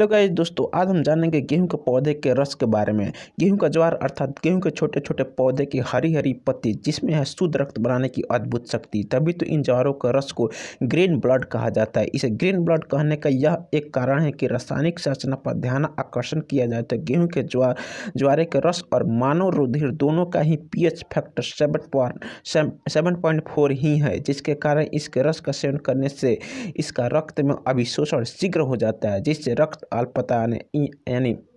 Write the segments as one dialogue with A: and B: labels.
A: hello guys दोस्तों आज हम जानेंगे गेहूं के पौधे के रस के बारे में गेहूं का ज्वार अर्थात गेहूं के छोटे छोटे पौधे की हरी हरी पत्ती जिसमें है शुद्ध रक्त बनाने की अद्भुत शक्ति तभी तो इन ज्वारों का रस को ग्रीन ब्लड कहा जाता है इसे ग्रीन ब्लड कहने का यह एक कारण है कि रासायनिक संरचना पर ध्यान आकर्षण किया जाए तो गेहूँ के ज्वार ज्वारे के रस और मानव रुधिर दोनों का ही पी फैक्टर सेवन पॉइंट ही है जिसके कारण इसके रस का सेवन करने से इसका रक्त में अभिशोषण शीघ्र हो जाता है जिससे रक्त अल्पता यानी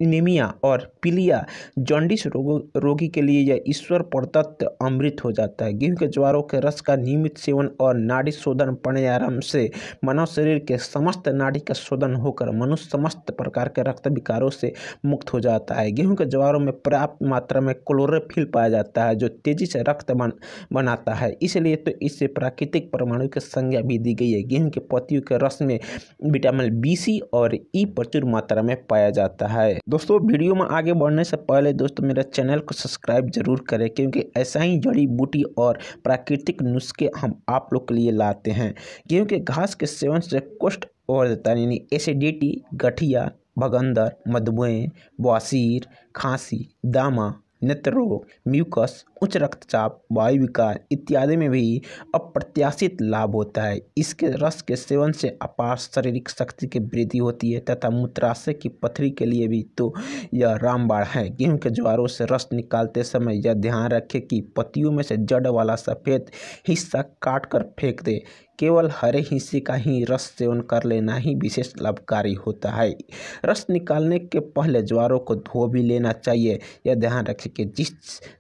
A: एनीमिया और पीलिया जॉन्डिस रोगों रोगी के लिए यह ईश्वर प्रदत्त अमृत हो जाता है गेहूं के ज्वारों के रस का नियमित सेवन और नाड़ी शोधन प्राणायाम से मानव शरीर के समस्त नाड़ी का शोधन होकर मनुष्य समस्त प्रकार के रक्त विकारों से मुक्त हो जाता है गेहूँ के ज्वारों में पर्याप्त मात्रा में क्लोरोफिल पाया जाता है जो तेजी से रक्त बन बनाता है इसलिए तो इससे प्राकृतिक परमाणु की संज्ञा भी दी गई है गेहूँ के पत्तियों के रस में विटामिन बी सी और ई प्रचुर प्रचुर मात्रा में पाया जाता है दोस्तों वीडियो में आगे बढ़ने से पहले दोस्तों मेरा चैनल को सब्सक्राइब जरूर करें क्योंकि ऐसा ही जड़ी बूटी और प्राकृतिक नुस्खे हम आप लोग के लिए लाते हैं क्योंकि घास के सेवन से कुष्ठ और देता यानी एसिडिटी गठिया भगंदर मधुमेह बासीर खांसी दामा नेत्र रोग म्यूकस उच्च रक्तचाप वायु विकार इत्यादि में भी अप्रत्याशित लाभ होता है इसके रस के सेवन से अपार शारीरिक शक्ति की वृद्धि होती है तथा मूत्राशय की पथरी के लिए भी तो यह रामबाण है गेहूं के ज्वारों से रस निकालते समय यह ध्यान रखें कि पतियों में से जड़ वाला सफ़ेद हिस्सा काट कर फेंक दे केवल हरे हिस्से का ही रस सेवन कर लेना ही विशेष लाभकारी होता है रस निकालने के पहले ज्वारों को धो भी लेना चाहिए यह ध्यान रखें कि जिस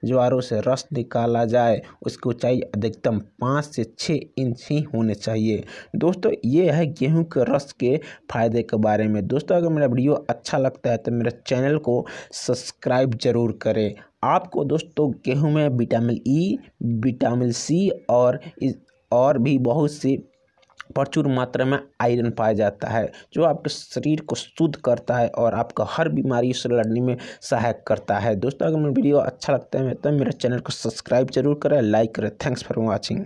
A: ज्वारों से रस निकाला जाए उसकी ऊंचाई अधिकतम पाँच से छः इंच ही होने चाहिए दोस्तों ये है गेहूँ के रस के फायदे के बारे में दोस्तों अगर मेरा वीडियो अच्छा लगता है तो मेरे चैनल को सब्सक्राइब ज़रूर करें आपको दोस्तों गेहूं में विटामिन ई विटामिन सी और और भी बहुत सी प्रचुर मात्रा में आयरन पाया जाता है जो आपके शरीर को शुद्ध करता है और आपका हर बीमारी से लड़ने में सहायक करता है दोस्तों अगर मेरा वीडियो अच्छा लगता है तो मेरे चैनल को सब्सक्राइब जरूर करें लाइक करें थैंक्स फॉर वॉचिंग